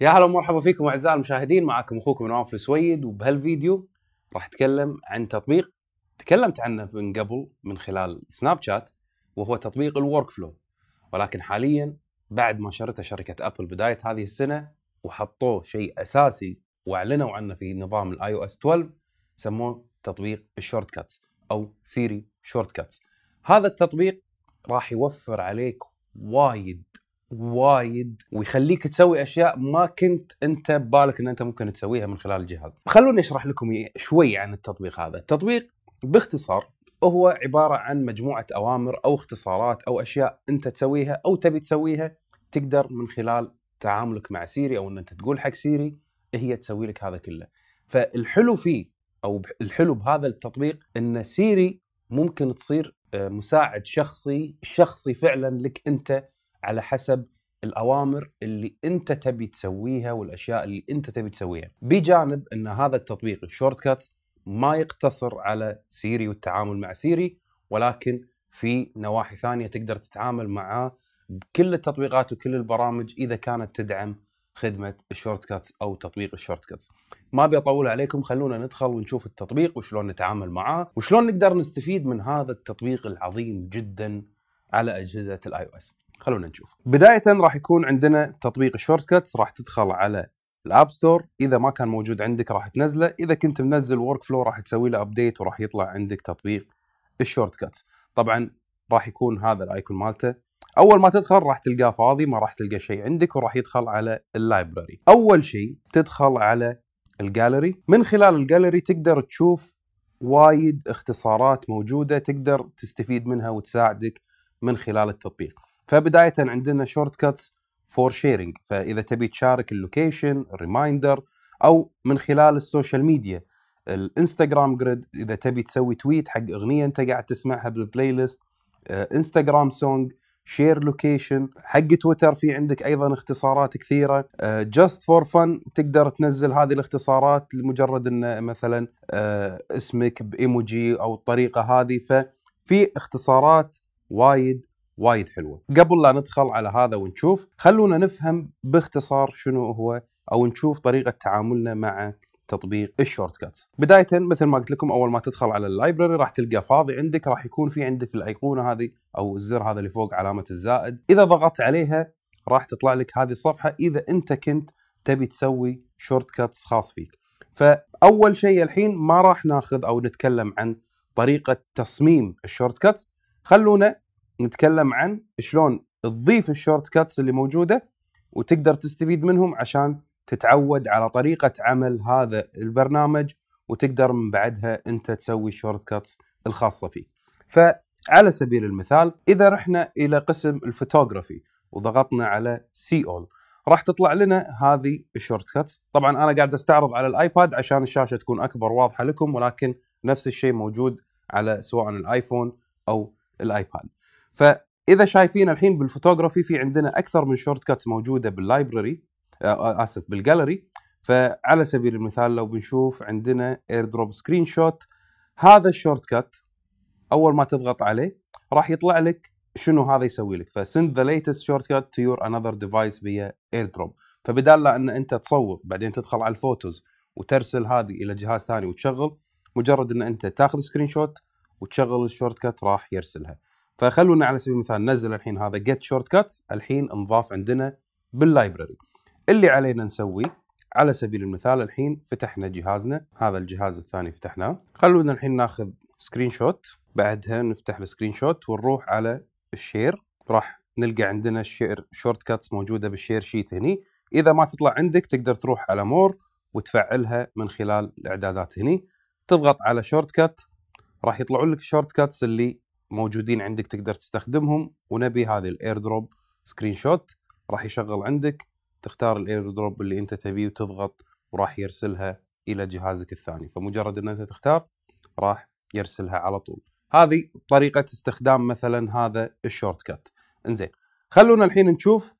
يا هلا ومرحبا فيكم اعزائي المشاهدين معكم اخوكم نواف السويد وبهالفيديو راح اتكلم عن تطبيق تكلمت عنه من قبل من خلال سناب شات وهو تطبيق الورك فلو ولكن حاليا بعد ما شرته شركه ابل بدايه هذه السنه وحطوه شيء اساسي واعلنوا عنه في نظام الاي او اس 12 سموه تطبيق الشورت كاتس او سيري شورت كاتس هذا التطبيق راح يوفر عليك وايد وايد ويخليك تسوي اشياء ما كنت انت ببالك ان انت ممكن تسويها من خلال الجهاز. خلوني اشرح لكم شوي عن التطبيق هذا، التطبيق باختصار هو عباره عن مجموعه اوامر او اختصارات او اشياء انت تسويها او تبي تسويها تقدر من خلال تعاملك مع سيري او ان انت تقول حق سيري هي تسوي لك هذا كله. فالحلو فيه او الحلو بهذا التطبيق ان سيري ممكن تصير آه، مساعد شخصي شخصي فعلا لك انت على حسب الاوامر اللي انت تبي تسويها والاشياء اللي انت تبي تسويها بجانب ان هذا التطبيق الشورت كاتس ما يقتصر على سيري والتعامل مع سيري ولكن في نواحي ثانيه تقدر تتعامل معاه بكل التطبيقات وكل البرامج اذا كانت تدعم خدمه الشورت كاتس او تطبيق الشورت كاتس. ما ابي اطول عليكم خلونا ندخل ونشوف التطبيق وشلون نتعامل معاه وشلون نقدر نستفيد من هذا التطبيق العظيم جدا على اجهزه الاي او اس. خلونا نشوف بدايه راح يكون عندنا تطبيق الشورت كاتس راح تدخل على الاب ستور اذا ما كان موجود عندك راح تنزله اذا كنت منزل ورك فلو راح تسوي له ابديت وراح يطلع عندك تطبيق الشورت كاتس طبعا راح يكون هذا الايكون مالته اول ما تدخل راح تلقاه فاضي ما راح تلقى شيء عندك وراح يدخل على اللايبراري اول شيء تدخل على الجاليري من خلال الجاليري تقدر تشوف وايد اختصارات موجوده تقدر تستفيد منها وتساعدك من خلال التطبيق فبدايه عندنا شورت كاتس فور شيرنج فاذا تبي تشارك اللوكيشن الريمايندر او من خلال السوشيال ميديا الانستغرام جريد اذا تبي تسوي تويت حق اغنيه انت قاعد تسمعها بالبلاي ليست انستغرام سونج شير لوكيشن حق تويتر في عندك ايضا اختصارات كثيره جاست فور فن تقدر تنزل هذه الاختصارات لمجرد ان مثلا آه، اسمك بايموجي او الطريقه هذه ففي اختصارات وايد وايد حلوه قبل لا ندخل على هذا ونشوف خلونا نفهم باختصار شنو هو او نشوف طريقه تعاملنا مع تطبيق الشورت كاتس بدايه مثل ما قلت لكم اول ما تدخل على اللايبرري راح تلقى فاضي عندك راح يكون في عندك الايقونه هذه او الزر هذا اللي فوق علامه الزائد اذا ضغطت عليها راح تطلع لك هذه الصفحه اذا انت كنت تبي تسوي شورت كاتس خاص فيك فاول شيء الحين ما راح ناخذ او نتكلم عن طريقه تصميم الشورت كاتس خلونا نتكلم عن شلون تضيف الشورت كاتس اللي موجوده وتقدر تستفيد منهم عشان تتعود على طريقه عمل هذا البرنامج وتقدر من بعدها انت تسوي الشورت كاتس الخاصه فيه. فعلى سبيل المثال اذا رحنا الى قسم الفوتوغرافي وضغطنا على سي اول راح تطلع لنا هذه الشورت كاتس، طبعا انا قاعد استعرض على الايباد عشان الشاشه تكون اكبر واضحه لكم ولكن نفس الشيء موجود على سواء الايفون او الايباد فاذا شايفين الحين بالفوتوغرافي في عندنا اكثر من شورت كاتس موجوده باللايبرري آه، آه، اسف بالجاليري فعلى سبيل المثال لو بنشوف عندنا اير دروب سكرين شوت هذا الشورت كات اول ما تضغط عليه راح يطلع لك شنو هذا يسوي لك فسند ذا ليتست شورت كات تو يور انذر ديفايس فيا اير دروب فبدال لا ان انت تصور بعدين تدخل على الفوتوز وترسل هذه الى جهاز ثاني وتشغل مجرد ان انت تاخذ سكرين شوت وتشغل الشورت كات راح يرسلها فخلونا على سبيل المثال نزل الحين هذا جيت شورت كات الحين انضاف عندنا باللايبرري اللي علينا نسوي على سبيل المثال الحين فتحنا جهازنا هذا الجهاز الثاني فتحناه خلونا الحين ناخذ سكرين شوت بعدها نفتح السكرين شوت ونروح على الشير راح نلقى عندنا الشير شورت كاتس موجوده بالشير شيت هني اذا ما تطلع عندك تقدر تروح على مور وتفعلها من خلال الاعدادات هني تضغط على شورت كات راح يطلعون لك الشورت كاتس اللي موجودين عندك تقدر تستخدمهم ونبي هذه الاير دروب سكرين شوت راح يشغل عندك تختار الاير دروب اللي انت تبيه وتضغط وراح يرسلها الى جهازك الثاني فمجرد ان انت تختار راح يرسلها على طول هذه طريقه استخدام مثلا هذا الشورت كات انزين خلونا الحين نشوف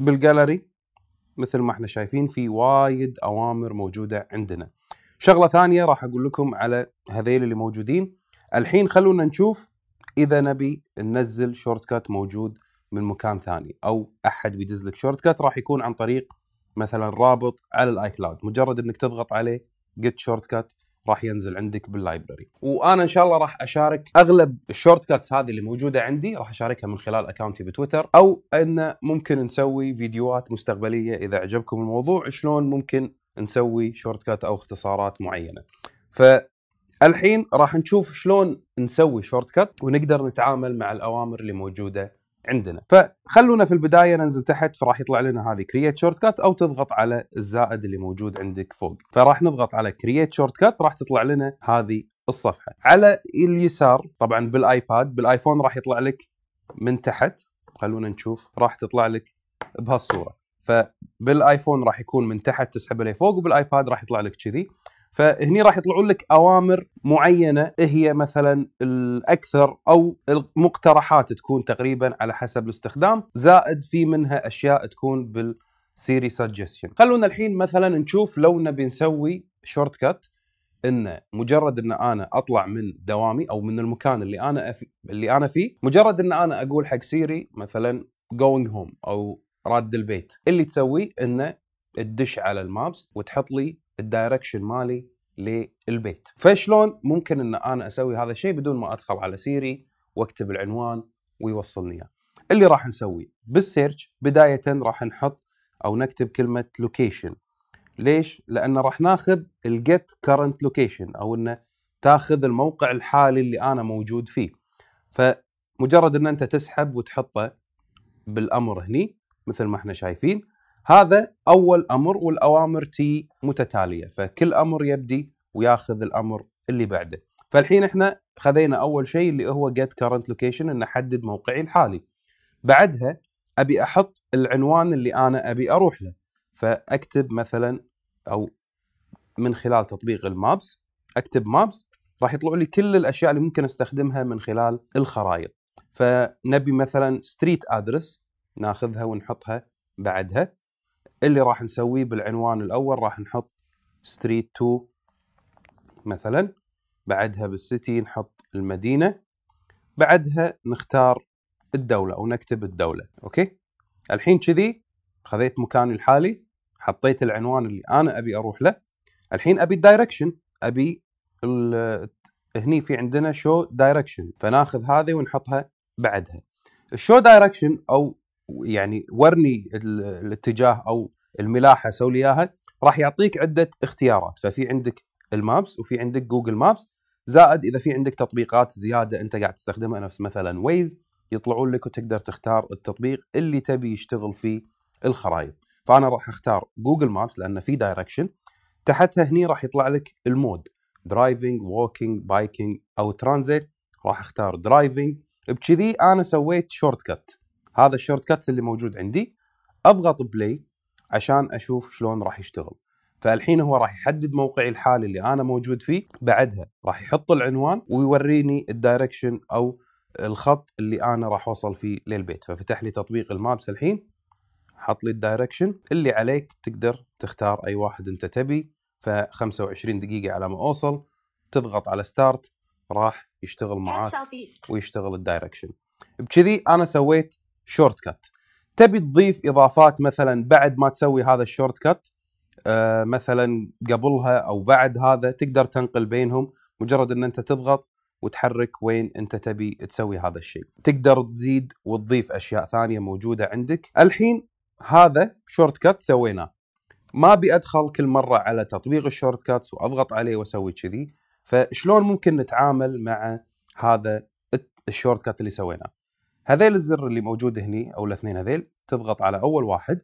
بالجاليري مثل ما احنا شايفين في وايد اوامر موجوده عندنا شغله ثانيه راح اقول لكم على هذيل اللي موجودين الحين خلونا نشوف اذا نبي ننزل شورت كات موجود من مكان ثاني او احد بيدز لك شورت كات راح يكون عن طريق مثلا رابط على الاي كلاود مجرد انك تضغط عليه جيت شورت كات راح ينزل عندك باللايبرري وانا ان شاء الله راح اشارك اغلب الشورت كاتس هذه اللي موجوده عندي راح اشاركها من خلال اكونتي بتويتر او ان ممكن نسوي فيديوهات مستقبليه اذا عجبكم الموضوع شلون ممكن نسوي شورت كات او اختصارات معينه ف الحين راح نشوف شلون نسوي شورت كت ونقدر نتعامل مع الاوامر اللي موجوده عندنا فخلونا في البدايه ننزل تحت فراح يطلع لنا هذه كرييت شورت كات او تضغط على الزائد اللي موجود عندك فوق فراح نضغط على كرييت شورت كات راح تطلع لنا هذه الصفحه على اليسار طبعا بالايباد بالايفون راح يطلع لك من تحت خلونا نشوف راح تطلع لك بهالصوره فبالايفون راح يكون من تحت تسحب لفوق وبالايباد راح يطلع لك كذي فهني راح يطلعون لك اوامر معينه هي مثلا الاكثر او المقترحات تكون تقريبا على حسب الاستخدام زائد في منها اشياء تكون بال سيري سجستشن خلونا الحين مثلا نشوف لو نبي نسوي شورت كات ان مجرد ان انا اطلع من دوامي او من المكان اللي انا اللي انا فيه مجرد ان انا اقول حق سيري مثلا جوينج هوم او راد البيت اللي تسويه انه تدش على المابس وتحط لي الدايركشن مالي للبيت فشلون ممكن ان انا اسوي هذا الشيء بدون ما ادخل على سيري واكتب العنوان ويوصلني اياه اللي راح نسويه بالسيرش بدايه راح نحط او نكتب كلمه لوكيشن ليش لان راح ناخذ الجيت كرنت لوكيشن او انه تاخذ الموقع الحالي اللي انا موجود فيه فمجرد ان انت تسحب وتحطه بالامر هني مثل ما احنا شايفين هذا اول امر والاوامر تي متتاليه فكل امر يبدي وياخذ الامر اللي بعده فالحين احنا خذينا اول شيء اللي هو get current location ان احدد موقعي الحالي بعدها ابي احط العنوان اللي انا ابي اروح له فاكتب مثلا او من خلال تطبيق المابس اكتب مابس راح يطلع لي كل الاشياء اللي ممكن استخدمها من خلال الخرائط فنبي مثلا ستريت ادرس ناخذها ونحطها بعدها اللي راح نسويه بالعنوان الاول راح نحط ستريت 2 مثلا بعدها بالسيتي نحط المدينه بعدها نختار الدوله او نكتب الدوله اوكي الحين كذي خذيت مكاني الحالي حطيت العنوان اللي انا ابي اروح له الحين ابي الدايركشن ابي هني في عندنا شو دايركشن فناخذ هذه ونحطها بعدها الشو دايركشن او يعني ورني الاتجاه او الملاحه سوي لي اياها راح يعطيك عده اختيارات ففي عندك المابس وفي عندك جوجل مابس زائد اذا في عندك تطبيقات زياده انت قاعد تستخدمها نفس مثلا ويز يطلعون لك وتقدر تختار التطبيق اللي تبي يشتغل فيه الخرائط فانا راح اختار جوجل مابس لان في دايركشن تحتها هني راح يطلع لك المود درايفنج ووكينج بايكينج او ترانزيت راح اختار درايفنج بكذي انا سويت شورت كت هذا الشورت كاتس اللي موجود عندي اضغط بلاي عشان اشوف شلون راح يشتغل فالحين هو راح يحدد موقعي الحالي اللي انا موجود فيه بعدها راح يحط العنوان ويوريني الدايركشن او الخط اللي انا راح اوصل فيه للبيت ففتح لي تطبيق المابس الحين حط لي الدايركشن اللي عليك تقدر تختار اي واحد انت تبي ف 25 دقيقه على ما اوصل تضغط على ستارت راح يشتغل معاك ويشتغل الدايركشن بكذي انا سويت شورت كات تبي تضيف اضافات مثلا بعد ما تسوي هذا الشورت كات آه، مثلا قبلها او بعد هذا تقدر تنقل بينهم مجرد ان انت تضغط وتحرك وين انت تبي تسوي هذا الشيء تقدر تزيد وتضيف اشياء ثانيه موجوده عندك الحين هذا شورت كات سويناه ما ابي ادخل كل مره على تطبيق الشورت كات واضغط عليه واسوي كذي فشلون ممكن نتعامل مع هذا الشورت كات اللي سويناه هذيل الزر اللي موجود هني او الاثنين هذيل تضغط على اول واحد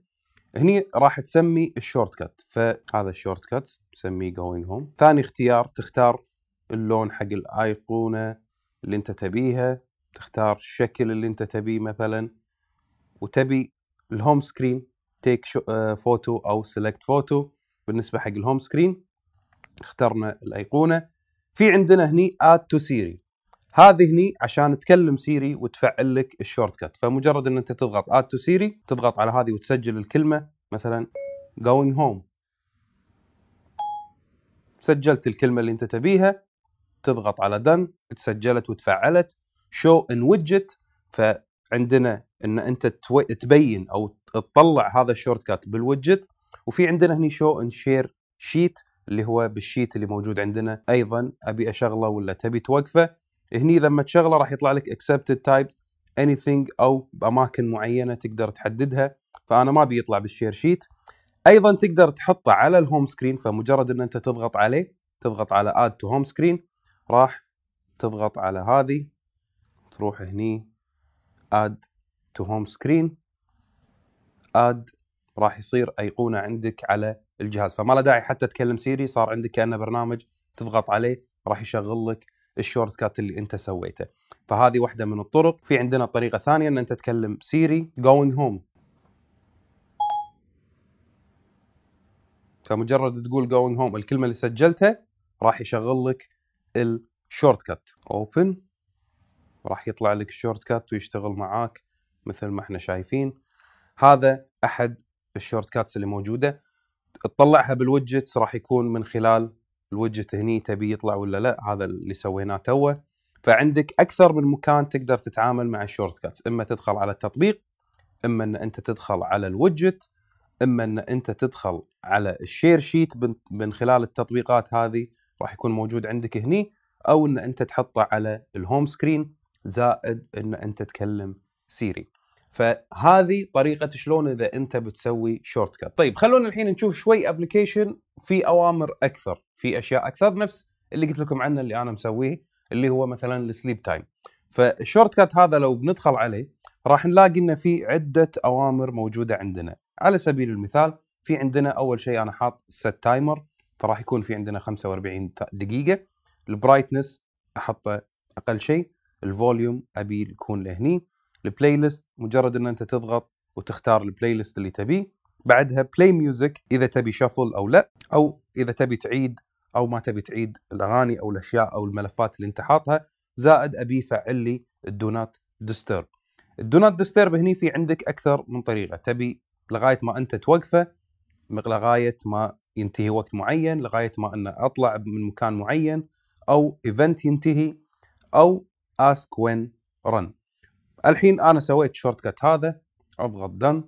هني راح تسمي الشورت كات فهذا الشورت كات نسميه جوينج هوم ثاني اختيار تختار اللون حق الايقونه اللي انت تبيها تختار الشكل اللي انت تبيه مثلا وتبي الهوم سكرين تيك فوتو او سيلكت فوتو بالنسبه حق الهوم سكرين اخترنا الايقونه في عندنا هني اد تو سيري هذه هني عشان تكلم سيري وتفعل لك الشورت كات فمجرد ان انت تضغط اد تو سيري تضغط على هذه وتسجل الكلمه مثلا going home سجلت الكلمه اللي انت تبيها تضغط على دن تسجلت وتفعلت شو ان ويدجت فعندنا ان انت تبين او تطلع هذا الشورت كات بالويدجت وفي عندنا هني شو ان شير شيت اللي هو بالشيت اللي موجود عندنا ايضا ابي اشغله ولا تبي توقفه هني لما تشغله راح يطلع لك تايب اني ثينج او باماكن معينه تقدر تحددها فانا ما بيطلع بالشير شيت ايضا تقدر تحطه على الهوم سكرين فمجرد ان انت تضغط عليه تضغط على اد تو هوم سكرين راح تضغط على هذه تروح هني اد تو هوم سكرين اد راح يصير ايقونه عندك على الجهاز فما له داعي حتى تكلم سيري صار عندك كانه برنامج تضغط عليه راح يشغل لك الشورت كات اللي انت سويته فهذه واحده من الطرق في عندنا طريقه ثانيه ان انت تكلم سيري جوينج هوم فمجرد تقول جوينج هوم الكلمه اللي سجلتها راح يشغل لك الشورت كات اوبن راح يطلع لك الشورت كات ويشتغل معاك مثل ما احنا شايفين هذا احد الشورت كاتس اللي موجوده تطلعها بالوجتس راح يكون من خلال الوجه هني تبي يطلع ولا لا هذا اللي سويناه توه فعندك اكثر من مكان تقدر تتعامل مع الشورت كاتس اما تدخل على التطبيق اما ان انت تدخل على الوجت اما ان انت تدخل على الشير شيت من خلال التطبيقات هذه راح يكون موجود عندك هني او ان انت تحطه على الهوم سكرين زائد ان انت تكلم سيري فهذه طريقه شلون اذا انت بتسوي شورت كات طيب خلونا الحين نشوف شوي ابلكيشن في اوامر اكثر في اشياء اكثر نفس اللي قلت لكم عنه اللي انا مسويه اللي هو مثلا السليب تايم فالشورت كات هذا لو بندخل عليه راح نلاقي انه في عده اوامر موجوده عندنا على سبيل المثال في عندنا اول شيء انا حاط سيت تايمر فراح يكون في عندنا 45 دقيقه البرايتنس احطه اقل شيء الفوليوم ابي يكون لهني البلاي ليست مجرد ان انت تضغط وتختار البلاي ليست اللي تبيه بعدها بلاي ميوزك اذا تبي شفل او لا او اذا تبي تعيد او ما تبي تعيد الاغاني او الاشياء او الملفات اللي انت حاطها زائد ابي فعل لي الدونات ديسترب الدونات ديسترب هني في عندك اكثر من طريقه تبي لغايه ما انت توقفه لغايه ما ينتهي وقت معين لغايه ما أن اطلع من مكان معين او ايفنت ينتهي او اسك وين رن الحين انا سويت شورت كات هذا اضغط دن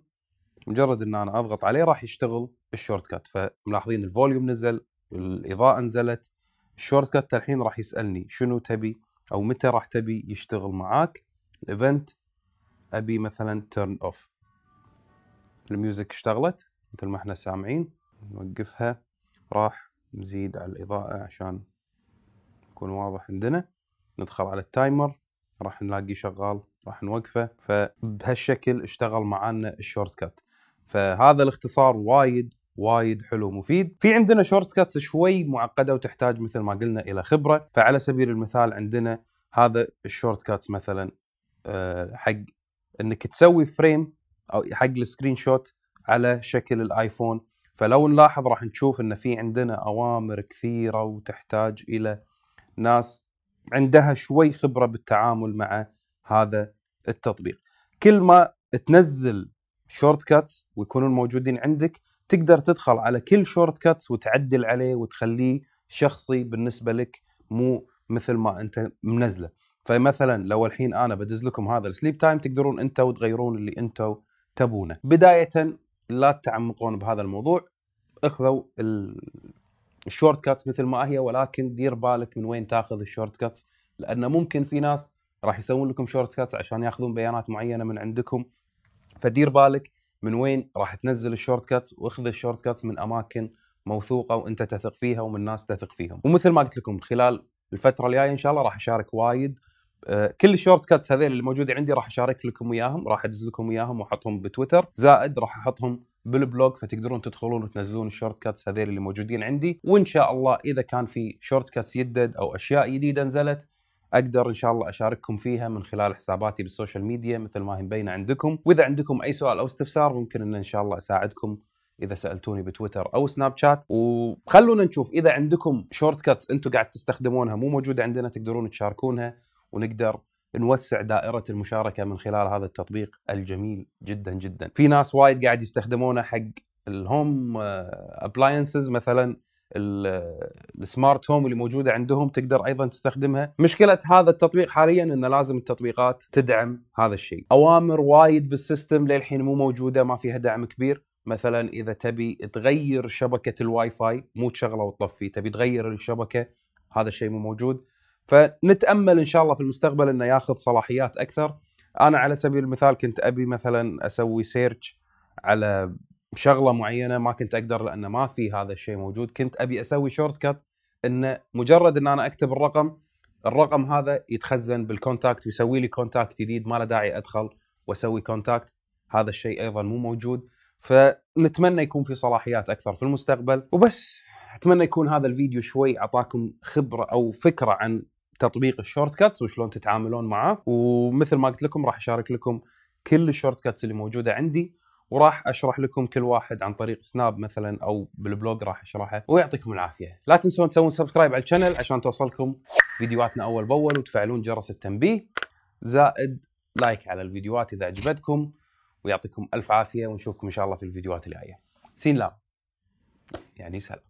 مجرد ان انا اضغط عليه راح يشتغل الشورت كات فملاحظين الفوليوم نزل الاضاءه نزلت الشورت كات الحين راح يسالني شنو تبي او متى راح تبي يشتغل معاك الايفنت ابي مثلا تيرن اوف الميوزك اشتغلت مثل ما احنا سامعين نوقفها راح نزيد على الاضاءه عشان يكون واضح عندنا ندخل على التايمر راح نلاقي شغال راح نوقفه فبهالشكل اشتغل معانا الشورت كات فهذا الاختصار وايد وايد حلو ومفيد في عندنا شورت كاتس شوي معقده وتحتاج مثل ما قلنا الى خبره فعلى سبيل المثال عندنا هذا الشورت كاتس مثلا آه، حق انك تسوي فريم او حق السكرين شوت على شكل الايفون فلو نلاحظ راح نشوف ان في عندنا اوامر كثيره وتحتاج الى ناس عندها شوي خبره بالتعامل مع هذا التطبيق كل ما تنزل شورت كاتس ويكونون موجودين عندك تقدر تدخل على كل شورت كاتس وتعدل عليه وتخليه شخصي بالنسبه لك مو مثل ما انت منزله فمثلا لو الحين انا بدز لكم هذا السليب تايم تقدرون انتم تغيرون اللي انتم تبونه بدايه لا تتعمقون بهذا الموضوع اخذوا الشورت كاتس مثل ما هي ولكن دير بالك من وين تاخذ الشورت كاتس لانه ممكن في ناس راح يسوون لكم شورت كاتس عشان ياخذون بيانات معينه من عندكم فدير بالك من وين راح تنزل الشورت كاتس واخذ الشورت كاتس من اماكن موثوقه وانت تثق فيها ومن ناس تثق فيهم ومثل ما قلت لكم خلال الفتره الجايه ان شاء الله راح اشارك وايد آه، كل الشورت كاتس هذيل اللي موجوده عندي راح اشارك لكم اياهم راح ادز لكم اياهم واحطهم بتويتر زائد راح احطهم بالبلوج فتقدرون تدخلون وتنزلون الشورت كاتس هذيل اللي موجودين عندي وان شاء الله اذا كان في شورت كاتس يدد او اشياء جديده نزلت اقدر ان شاء الله اشارككم فيها من خلال حساباتي بالسوشيال ميديا مثل ما هي مبينه عندكم، واذا عندكم اي سؤال او استفسار ممكن ان ان شاء الله اساعدكم اذا سالتوني بتويتر او سناب شات وخلونا نشوف اذا عندكم شورت كاتس انتم قاعد تستخدمونها مو موجوده عندنا تقدرون تشاركونها ونقدر نوسع دائرة المشاركة من خلال هذا التطبيق الجميل جدا جدا في ناس وايد قاعد يستخدمونه حق الهوم ابلاينسز آه، مثلا السمارت هوم اللي موجوده عندهم تقدر ايضا تستخدمها مشكله هذا التطبيق حاليا انه لازم التطبيقات تدعم هذا الشيء اوامر وايد بالسيستم للحين مو موجوده ما فيها دعم كبير مثلا اذا تبي تغير شبكه الواي فاي مو تشغله وتطفيه تبي تغير الشبكه هذا الشيء مو موجود فنتامل ان شاء الله في المستقبل انه ياخذ صلاحيات اكثر انا على سبيل المثال كنت ابي مثلا اسوي سيرش على شغله معينه ما كنت اقدر لان ما في هذا الشيء موجود كنت ابي اسوي شورت كات ان مجرد ان انا اكتب الرقم الرقم هذا يتخزن بالكونتاكت ويسوي لي كونتاكت جديد ما له داعي ادخل واسوي كونتاكت هذا الشيء ايضا مو موجود فنتمنى يكون في صلاحيات اكثر في المستقبل وبس اتمنى يكون هذا الفيديو شوي اعطاكم خبره او فكره عن تطبيق الشورت كاتس وشلون تتعاملون معاه ومثل ما قلت لكم راح اشارك لكم كل الشورت كاتس اللي موجوده عندي وراح اشرح لكم كل واحد عن طريق سناب مثلا او بالبلوج راح اشرحه ويعطيكم العافيه لا تنسون تسوون سبسكرايب على القناه عشان توصلكم فيديوهاتنا اول باول وتفعلون جرس التنبيه زائد لايك على الفيديوهات اذا عجبتكم ويعطيكم الف عافيه ونشوفكم ان شاء الله في الفيديوهات الجايه سين لا يعني سلام